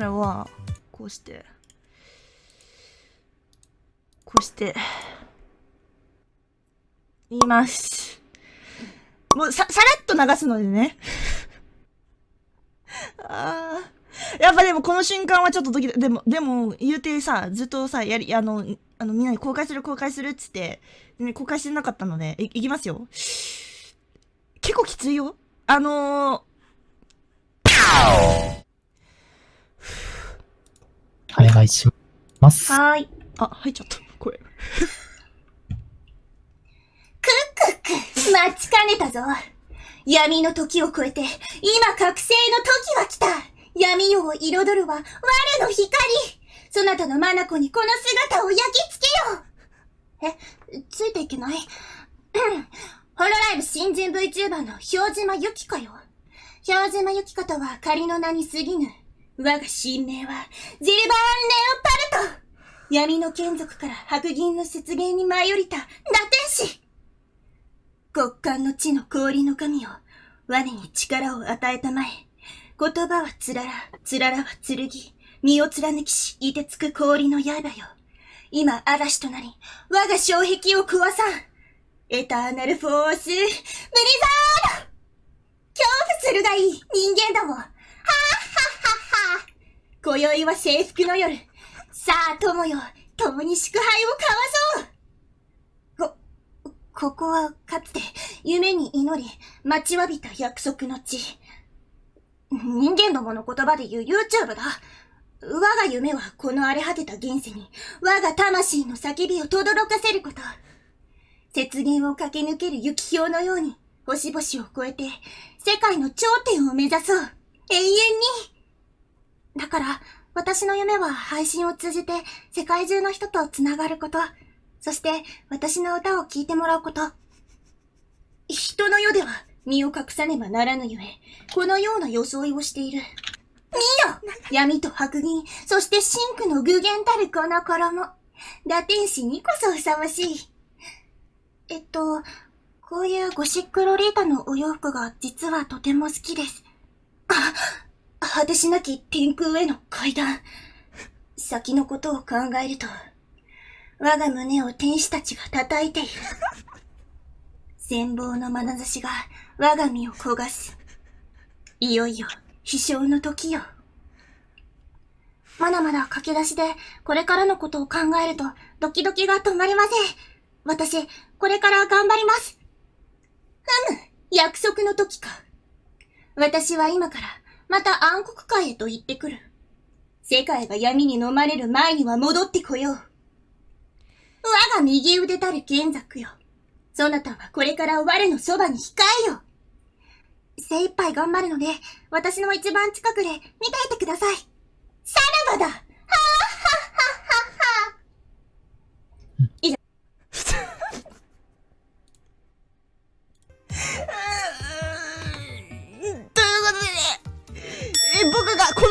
これはこうしてこうして言いますもうささらっと流すのでね ああやっぱでもこの瞬間はちょっとドキドキでもでも言うてさずっとさやりあのあのみんなに公開する公開するっつって、ね、公開してなかったのでいいきますよ結構きついよあのー願いします。はーい。あ、入っちゃった。声。くっくっく、待ちかねたぞ。闇の時を超えて、今覚醒の時は来た。闇夜を彩るは、我の光。そなたのコにこの姿を焼き付けよえ、ついていけない ホロライブ新人 VTuber の氷島ゆきかよ。氷島ゆきかとは仮の名に過ぎぬ。我が神明は、ジルバーン・レオパルト闇の眷属から白銀の雪原に舞い降りた堕天使極寒の地の氷の神を、我に力を与えたまえ。言葉はつらら、つららは剣、身を貫きし、いてつく氷の刃よ。今、嵐となり、我が障壁を壊さん。エターナルフォース、ブリザード恐怖するがいい人間ども今宵は制服の夜。さあ、友よ、共に祝杯を交わそうこ、ここはかつて夢に祈り、待ちわびた約束の地。人間どもの言葉で言う YouTube だ。我が夢はこの荒れ果てた現世に、我が魂の叫びを轟かせること。雪原を駆け抜ける雪氷のように、星々を越えて、世界の頂点を目指そう。永遠にだから、私の夢は配信を通じて世界中の人と繋がること。そして、私の歌を聴いてもらうこと。人の世では身を隠さねばならぬゆえ、このような装いをしている。見よ闇と白銀、そして真紅の具現たるこの衣。ラテンにこそふさわしい。えっと、こういうゴシックロリータのお洋服が実はとても好きです。あ果てしなき天空への階段。先のことを考えると、我が胸を天使たちが叩いている。戦望の眼差しが我が身を焦がす。いよいよ、飛翔の時よ。まだまだ駆け出しで、これからのことを考えると、ドキドキが止まりません。私、これから頑張ります。ふむ、約束の時か。私は今から、また暗黒界へと行ってくる。世界が闇に飲まれる前には戻ってこよう。我が右腕たる剣作よ。そなたはこれから我のそばに控えよ。精一杯頑張るので、私の一番近くで見ていてください。さらばだ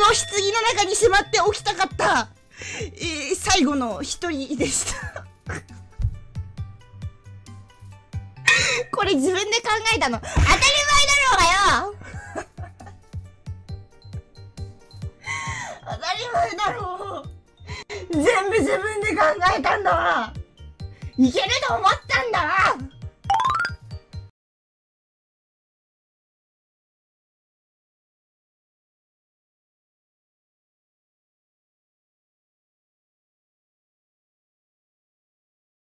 の棺の中にしまっておきたかった、えー、最後の一人でしたこれ自分で考えたの。当たり前だろうがよ当たり前だろう。全部自分で考えたんだわ。いけると思ったんだわ。